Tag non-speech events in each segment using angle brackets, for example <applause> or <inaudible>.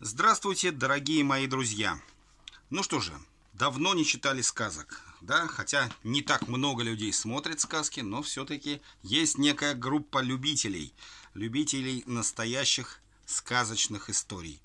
Здравствуйте, дорогие мои друзья! Ну что же, давно не читали сказок, да? Хотя не так много людей смотрят сказки, но все-таки есть некая группа любителей. Любителей настоящих сказочных историй.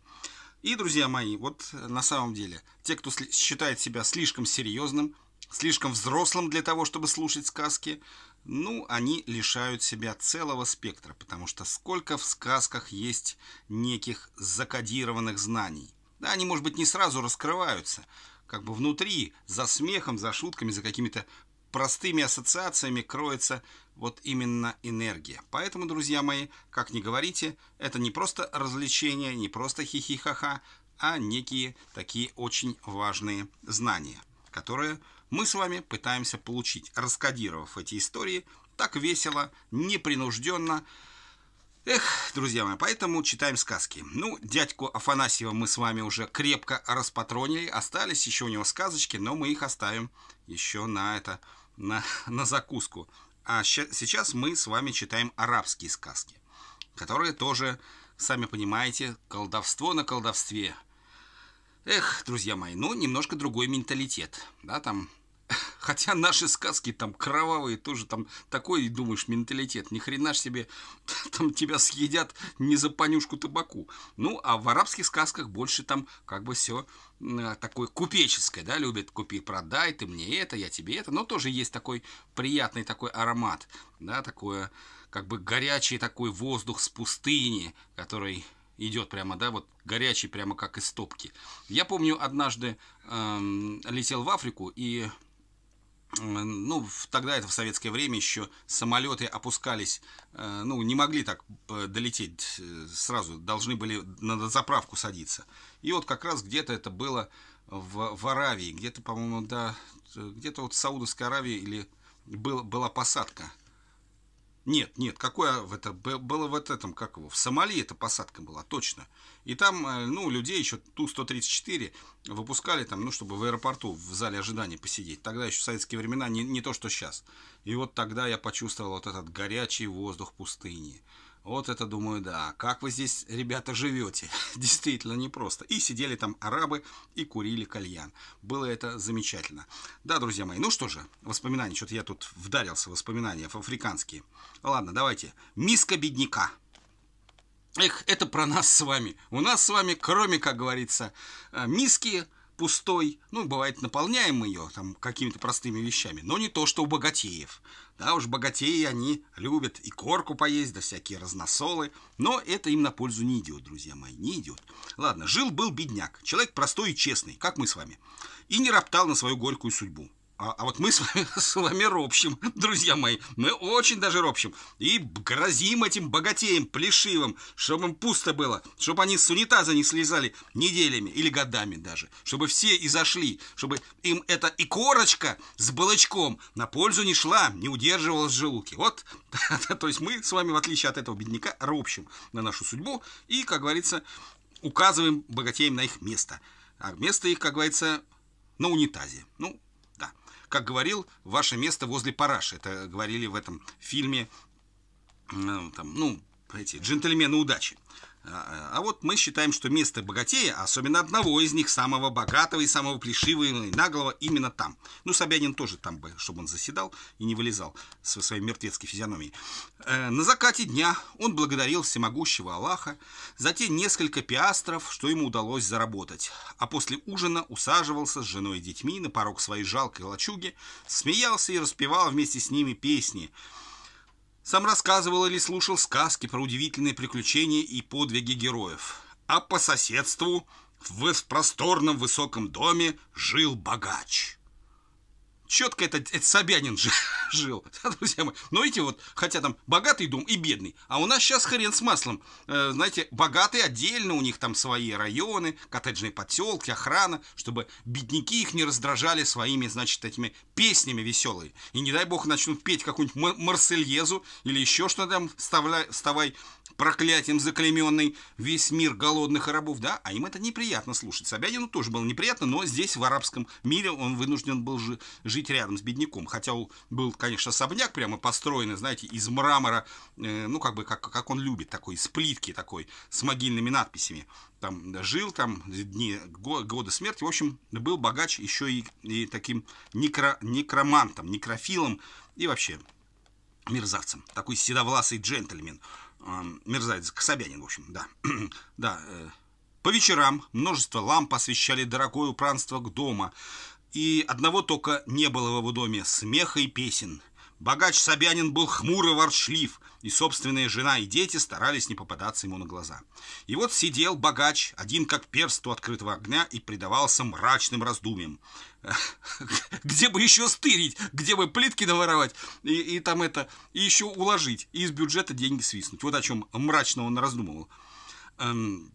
И, друзья мои, вот на самом деле, те, кто считает себя слишком серьезным, слишком взрослым для того, чтобы слушать сказки, ну, они лишают себя целого спектра, потому что сколько в сказках есть неких закодированных знаний. Да, они, может быть, не сразу раскрываются, как бы внутри, за смехом, за шутками, за какими-то простыми ассоциациями кроется вот именно энергия. Поэтому, друзья мои, как ни говорите, это не просто развлечение, не просто хихихаха, а некие такие очень важные знания, которые мы с вами пытаемся получить, раскодировав эти истории так весело, непринужденно. Эх, друзья мои, поэтому читаем сказки. Ну, дядьку Афанасьева мы с вами уже крепко распатронили. Остались еще у него сказочки, но мы их оставим еще на это, на, на закуску. А сейчас мы с вами читаем арабские сказки, которые тоже, сами понимаете, колдовство на колдовстве – Эх, друзья мои, ну немножко другой менталитет, да, там Хотя наши сказки там кровавые тоже, там такой, думаешь, менталитет. Ни хрена ж себе, <laughs> там тебя съедят не за понюшку табаку. Ну, а в арабских сказках больше там как бы все такое купеческое, да, любят купи-продай, ты мне это, я тебе это. Но тоже есть такой приятный такой аромат, да, такое как бы горячий такой воздух с пустыни, который идет прямо, да, вот горячий, прямо как из топки Я помню, однажды эм, летел в Африку и ну, тогда это в советское время еще самолеты опускались, э, ну, не могли так э, долететь э, сразу, должны были на заправку садиться. И вот как раз где-то это было в, в Аравии, где-то, по-моему, да, где-то вот в Саудовской Аравии или был, была посадка. Нет, нет, какое в это было в этом, как его, в Сомали эта посадка была, точно. И там, э, ну, людей еще Ту-134 выпускали там, ну, чтобы в аэропорту, в зале ожидания посидеть. Тогда еще в советские времена не, не то, что сейчас. И вот тогда я почувствовал вот этот горячий воздух пустыни. Вот это, думаю, да. Как вы здесь, ребята, живете? <laughs> Действительно непросто. И сидели там арабы и курили кальян. Было это замечательно. Да, друзья мои, ну что же, воспоминания. Что-то я тут вдарился в воспоминания африканские. Ладно, давайте. Миска бедняка. Эх, это про нас с вами. У нас с вами, кроме, как говорится, э, миски, пустой, ну, бывает, наполняем ее там какими-то простыми вещами, но не то, что у богатеев. Да, уж богатеи, они любят и корку поесть, да всякие разносолы, но это им на пользу не идет, друзья мои, не идет. Ладно, жил-был бедняк, человек простой и честный, как мы с вами, и не роптал на свою горькую судьбу. А, а вот мы с вами, <laughs> с вами ропщим, друзья мои. Мы очень даже ропщим. И грозим этим богатеям, плешивым, чтобы им пусто было, чтобы они с унитаза не слезали неделями или годами даже. Чтобы все и зашли, чтобы им эта и корочка с балочком на пользу не шла, не удерживалась в желудке. Вот, <laughs> то есть мы с вами, в отличие от этого бедняка, ропщим на нашу судьбу и, как говорится, указываем богатеям на их место. А место их, как говорится, на унитазе. Ну, как говорил, ваше место возле параши. Это говорили в этом фильме, там, ну, эти джентльмены удачи. А, а, а, вот мы считаем, что место богатея, особенно одного из них, самого богатого и самого плешивого и наглого, именно там. Ну, Собянин тоже там бы, чтобы он заседал и не вылезал со своей мертвецкой физиономией. Э, на закате дня он благодарил всемогущего Аллаха за те несколько пиастров, что ему удалось заработать. А после ужина усаживался с женой и детьми на порог своей жалкой лачуги, смеялся и распевал вместе с ними песни – сам рассказывал или слушал сказки про удивительные приключения и подвиги героев. А по соседству в просторном высоком доме жил богач четко этот, этот Собянин <laughs> жил, друзья мои. Но ну, видите, вот, хотя там богатый дом и бедный, а у нас сейчас хрен с маслом. Э, знаете, богатые отдельно, у них там свои районы, коттеджные поселки, охрана, чтобы бедняки их не раздражали своими, значит, этими песнями веселые. И не дай бог начнут петь какую-нибудь Марсельезу или еще что там, вставай, вставай проклятием заклеменный весь мир голодных рабов, да, а им это неприятно слушать. Собянину тоже было неприятно, но здесь, в арабском мире, он вынужден был жи- жить рядом с бедняком. Хотя был, конечно, особняк прямо построенный, знаете, из мрамора, э, ну, как бы, как, как он любит, такой, из плитки такой, с могильными надписями. Там жил, там дни, годы смерти. В общем, был богач еще и, и таким некро, некромантом, некрофилом и вообще мерзавцем. Такой седовласый джентльмен мерзавец Кособянин, в общем, да. <clears throat> да, э, по вечерам множество ламп освещали дорогое убранство к дому, и одного только не было в его доме смеха и песен. Богач Собянин был хмур и ворчлив, и собственная жена и дети старались не попадаться ему на глаза. И вот сидел богач, один как перст у открытого огня, и предавался мрачным раздумьям. <laughs> Где бы еще стырить, где бы плитки наворовать, и, и там это, и еще уложить, и из бюджета деньги свистнуть. Вот о чем мрачно он раздумывал. Эм,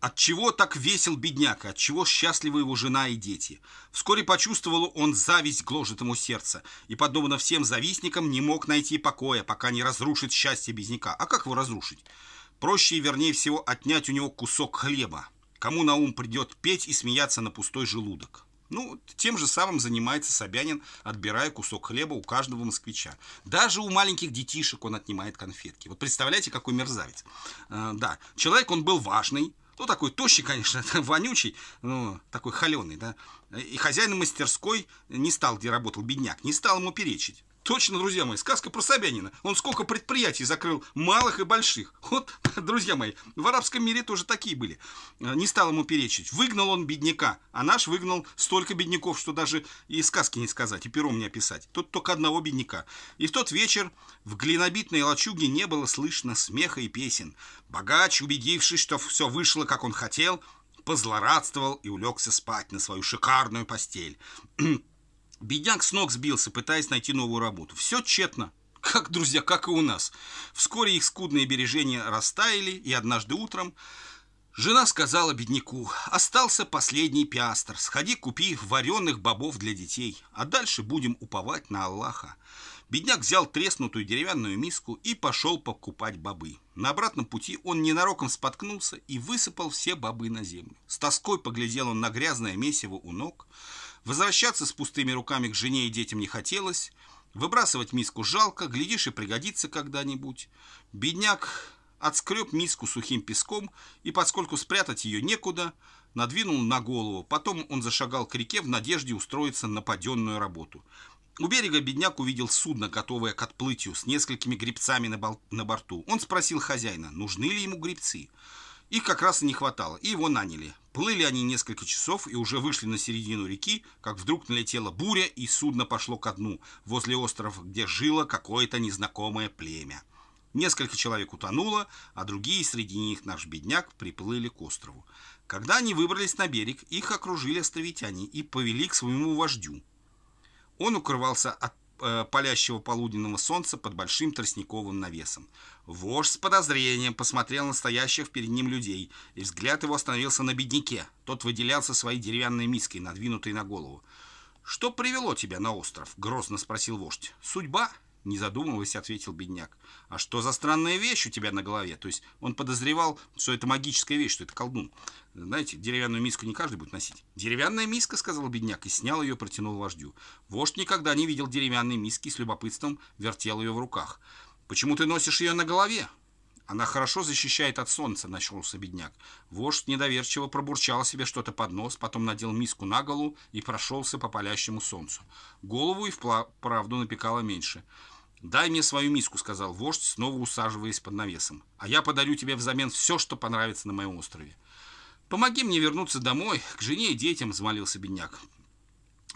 от чего так весел бедняк, от чего счастливы его жена и дети. Вскоре почувствовал он зависть гложет ему сердце, и, подобно всем завистникам, не мог найти покоя, пока не разрушит счастье бедняка. А как его разрушить? Проще и вернее всего отнять у него кусок хлеба. Кому на ум придет петь и смеяться на пустой желудок? Ну, тем же самым занимается Собянин, отбирая кусок хлеба у каждого москвича. Даже у маленьких детишек он отнимает конфетки. Вот представляете, какой мерзавец. Э, да, человек он был важный, ну, такой тощий, конечно, <laughs> вонючий, ну, такой холеный, да. И хозяин мастерской не стал, где работал бедняк, не стал ему перечить. Точно, друзья мои, сказка про Собянина. Он сколько предприятий закрыл, малых и больших. Вот, <laughs> друзья мои, в арабском мире тоже такие были. Э, не стал ему перечить. Выгнал он бедняка, а наш выгнал столько бедняков, что даже и сказки не сказать, и пером не описать. Тут только одного бедняка. И в тот вечер в глинобитной лачуге не было слышно смеха и песен. Богач, убедившись, что все вышло, как он хотел, позлорадствовал и улегся спать на свою шикарную постель. <clears throat> Бедняк с ног сбился, пытаясь найти новую работу. Все тщетно. Как, друзья, как и у нас. Вскоре их скудные бережения растаяли, и однажды утром жена сказала бедняку, остался последний пиастр, сходи купи вареных бобов для детей, а дальше будем уповать на Аллаха. Бедняк взял треснутую деревянную миску и пошел покупать бобы. На обратном пути он ненароком споткнулся и высыпал все бобы на землю. С тоской поглядел он на грязное месиво у ног – Возвращаться с пустыми руками к жене и детям не хотелось. Выбрасывать миску жалко, глядишь и пригодится когда-нибудь. Бедняк отскреб миску сухим песком и, поскольку спрятать ее некуда, надвинул на голову. Потом он зашагал к реке в надежде устроиться на паденную работу. У берега бедняк увидел судно, готовое к отплытию, с несколькими грибцами на, на борту. Он спросил хозяина, нужны ли ему грибцы. Их как раз и не хватало, и его наняли. Плыли они несколько часов и уже вышли на середину реки, как вдруг налетела буря, и судно пошло ко дну, возле острова, где жило какое-то незнакомое племя. Несколько человек утонуло, а другие, среди них наш бедняк, приплыли к острову. Когда они выбрались на берег, их окружили островитяне и повели к своему вождю. Он укрывался от Э, палящего полуденного солнца под большим тростниковым навесом. Вождь с подозрением посмотрел на стоящих перед ним людей, и взгляд его остановился на бедняке. Тот выделялся своей деревянной миской, надвинутой на голову. «Что привело тебя на остров?» — грозно спросил вождь. «Судьба?» Не задумываясь, ответил бедняк. «А что за странная вещь у тебя на голове?» То есть он подозревал, что это магическая вещь, что это колдун. Знаете, деревянную миску не каждый будет носить. «Деревянная миска», — сказал бедняк, и снял ее, протянул вождю. Вождь никогда не видел деревянной миски и с любопытством вертел ее в руках. «Почему ты носишь ее на голове?» Она хорошо защищает от солнца, начался бедняк. Вождь недоверчиво пробурчал себе что-то под нос, потом надел миску на голову и прошелся по палящему солнцу. Голову и вправду напекало меньше. «Дай мне свою миску», — сказал вождь, снова усаживаясь под навесом. «А я подарю тебе взамен все, что понравится на моем острове». «Помоги мне вернуться домой, к жене и детям», — взмолился бедняк.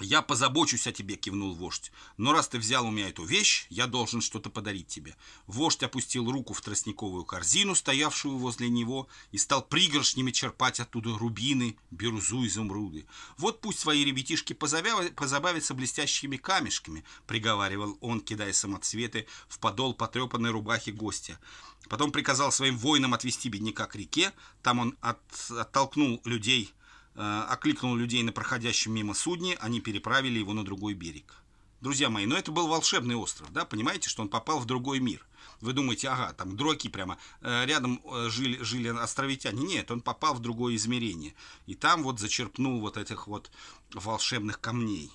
«Я позабочусь о тебе», — кивнул вождь. «Но раз ты взял у меня эту вещь, я должен что-то подарить тебе». Вождь опустил руку в тростниковую корзину, стоявшую возле него, и стал пригоршнями черпать оттуда рубины, бирюзу, изумруды. «Вот пусть свои ребятишки позабавятся блестящими камешками», — приговаривал он, кидая самоцветы в подол потрепанной рубахи гостя. Потом приказал своим воинам отвести бедняка к реке. Там он от, оттолкнул людей Э, окликнул людей на проходящем мимо судне, они переправили его на другой берег. Друзья мои, но ну, это был волшебный остров, да, понимаете, что он попал в другой мир. Вы думаете, ага, там дураки прямо, э, рядом э, жили, жили островитяне. Нет, он попал в другое измерение. И там вот зачерпнул вот этих вот волшебных камней.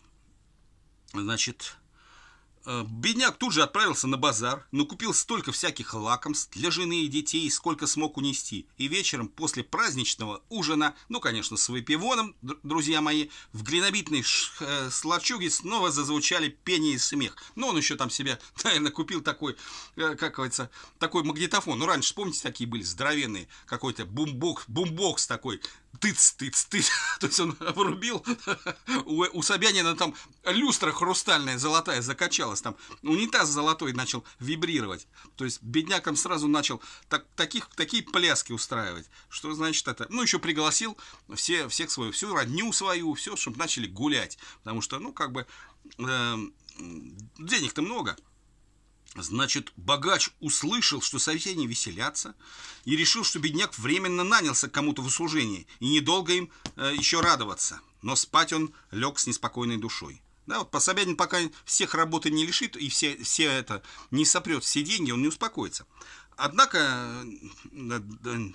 Значит, Э, бедняк тут же отправился на базар, накупил столько всяких лакомств для жены и детей, сколько смог унести. И вечером после праздничного ужина, ну, конечно, с выпивоном, друзья мои, в глинобитной э, слачуге снова зазвучали пение и смех. Ну он еще там себе, <laughs> наверное, купил такой, э, как говорится, такой магнитофон. Ну, раньше, помните, такие были здоровенные, какой-то бумбокс, бумбокс такой тыц, тыц, тыц. <laughs> То есть он врубил. У, у Собянина там люстра хрустальная, золотая закачалась. Там унитаз золотой начал вибрировать. То есть беднякам сразу начал так, таких, такие пляски устраивать. Что значит это? Ну, еще пригласил все, всех свою, всю родню свою, все, чтобы начали гулять. Потому что, ну, как бы, э, денег-то много. Значит, богач услышал, что соседи веселятся, и решил, что бедняк временно нанялся кому-то в услужение, и недолго им э, еще радоваться. Но спать он лег с неспокойной душой. Да, вот Собянин пока всех работы не лишит и все, все это не сопрет, все деньги, он не успокоится. Однако э, э,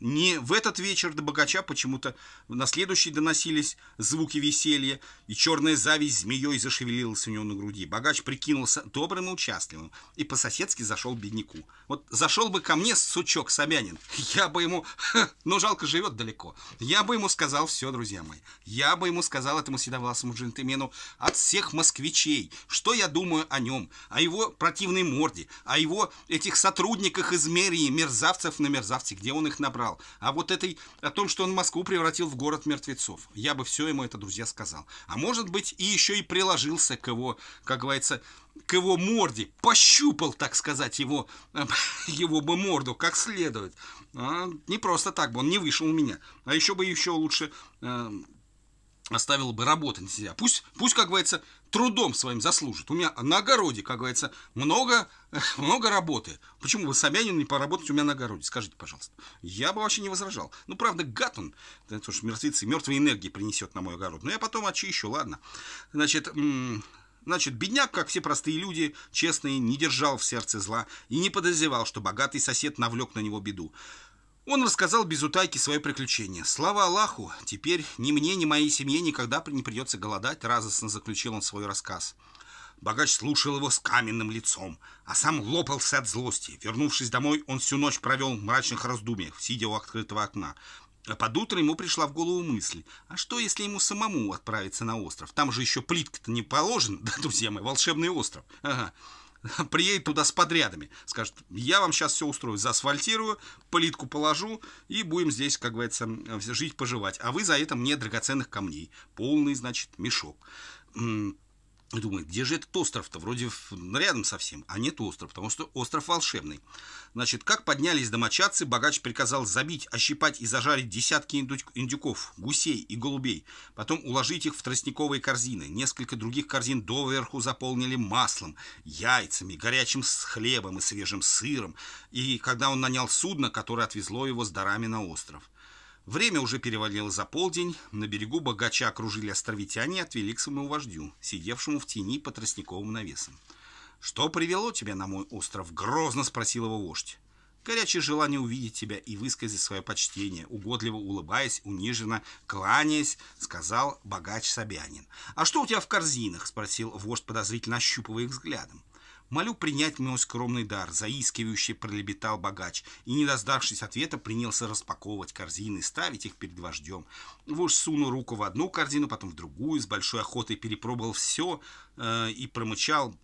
не в этот вечер до богача почему-то на следующий доносились звуки веселья, и черная зависть змеей зашевелилась у него на груди. Богач прикинулся добрым и участливым, и по-соседски зашел бедняку. Вот зашел бы ко мне, сучок Собянин, я бы ему... Ха, ну, жалко, живет далеко. Я бы ему сказал все, друзья мои. Я бы ему сказал этому седовласому джентльмену от всех москвичей, что я думаю о нем, о его противной морде, о его этих сотрудниках из мэрии, мерзавцев на мерзавце, где он их набрал соврал. А вот этой, о том, что он Москву превратил в город мертвецов. Я бы все ему это, друзья, сказал. А может быть, и еще и приложился к его, как говорится, к его морде. Пощупал, так сказать, его, <laughs> его бы морду как следует. А, не просто так бы, он не вышел у меня. А еще бы еще лучше... Э, оставил бы работать себя. Пусть, пусть, как говорится, трудом своим заслужит. У меня на огороде, как говорится, много, <laughs> много работы. Почему бы Собянину не поработать у меня на огороде? Скажите, пожалуйста. Я бы вообще не возражал. Ну, правда, гад он, потому что мертвецы, мертвой энергии принесет на мой огород. Но ну, я потом очищу, ладно. Значит, Значит, бедняк, как все простые люди, честные, не держал в сердце зла и не подозревал, что богатый сосед навлек на него беду. Он рассказал без утайки свое приключение. Слава Аллаху, теперь ни мне, ни моей семье никогда не придется голодать, радостно заключил он свой рассказ. Богач слушал его с каменным лицом, а сам лопался от злости. Вернувшись домой, он всю ночь провел в мрачных раздумьях, сидя у открытого окна. А под утро ему пришла в голову мысль, а что, если ему самому отправиться на остров? Там же еще плитка-то не положена, <laughs> да, друзья мои, волшебный остров. Ага. <laughs> приедет туда с подрядами. Скажет, я вам сейчас все устрою, заасфальтирую, плитку положу и будем здесь, как говорится, жить-поживать. А вы за это мне драгоценных камней. Полный, значит, мешок и думает, где же этот остров-то? Вроде ну, рядом совсем, а нет остров, потому что остров волшебный. Значит, как поднялись домочадцы, богач приказал забить, ощипать и зажарить десятки индюков, гусей и голубей. Потом уложить их в тростниковые корзины. Несколько других корзин доверху заполнили маслом, яйцами, горячим с хлебом и свежим сыром. И когда он нанял судно, которое отвезло его с дарами на остров. Время уже перевалило за полдень, на берегу богача окружили островитяне и отвели к своему вождю, сидевшему в тени под тростниковым навесом. «Что привело тебя на мой остров?» — грозно спросил его вождь. Горячее желание увидеть тебя и высказать свое почтение, угодливо улыбаясь, униженно кланяясь, сказал богач Собянин. «А что у тебя в корзинах?» — спросил вождь, подозрительно ощупывая их взглядом. Молю принять мой скромный дар, заискивающе пролепетал богач, и, не дождавшись ответа, принялся распаковывать корзины, ставить их перед вождем. Вождь сунул руку в одну корзину, потом в другую, с большой охотой перепробовал все э, и промычал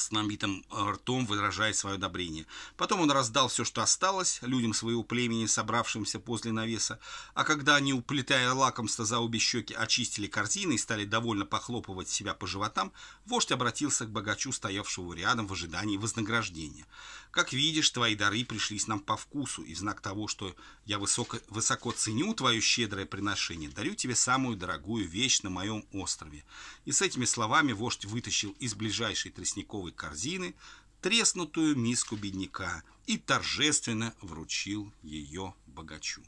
с набитым э, ртом выражая свое одобрение. Потом он раздал все, что осталось, людям своего племени, собравшимся после навеса, а когда они, уплетая лакомство за обе щеки, очистили корзины и стали довольно похлопывать себя по животам, вождь обратился к богачу, стоявшему рядом в ожидании вознаграждения. «Как видишь, твои дары пришлись нам по вкусу, и в знак того, что я высоко, высоко ценю твое щедрое приношение, дарю тебе самую дорогую вещь на моем острове». И с этими словами вождь вытащил из ближайшей тростниковой дворовой корзины треснутую миску бедняка и торжественно вручил ее богачу.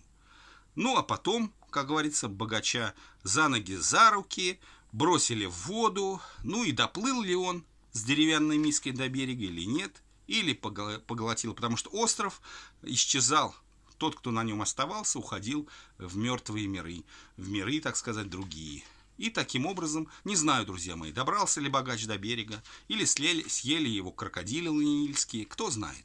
Ну а потом, как говорится, богача за ноги за руки бросили в воду, ну и доплыл ли он с деревянной миской до берега или нет, или поглотил, потому что остров исчезал. Тот, кто на нем оставался, уходил в мертвые миры, в миры, так сказать, другие – и таким образом, не знаю, друзья мои, добрался ли богач до берега, или слели, съели его крокодилы нильские, кто знает.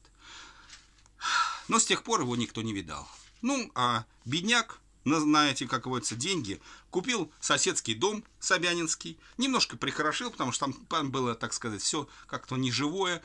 Но с тех пор его никто не видал. Ну, а бедняк, знаете, как говорится, деньги, купил соседский дом Собянинский. Немножко прихорошил, потому что там было, так сказать, все как-то неживое.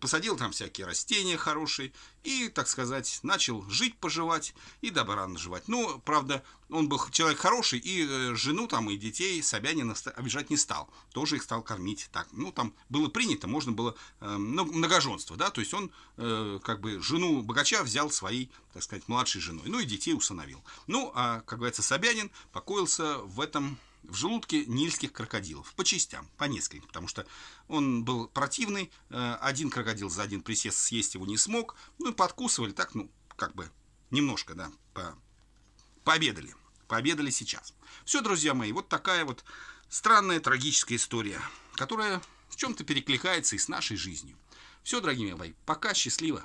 Посадил там всякие растения хорошие. И, так сказать, начал жить, поживать и добра наживать. Ну, правда, он был человек хороший, и э, жену там, и детей Собянина обижать не стал. Тоже их стал кормить. Так, ну, там было принято, можно было ну, многоженство, да, то есть он э, как бы жену богача взял своей, так сказать, младшей женой. Ну, и детей установил. Ну, а, как говорится, Собянин покоился в этом в желудке нильских крокодилов. По частям, по нескольким, потому что он был противный. Э, один крокодил за один присест съесть его не смог. Ну и подкусывали так, ну, как бы немножко, да, по... пообедали. Пообедали сейчас. Все, друзья мои, вот такая вот странная трагическая история, которая в чем-то перекликается и с нашей жизнью. Все, дорогие мои, пока, счастливо!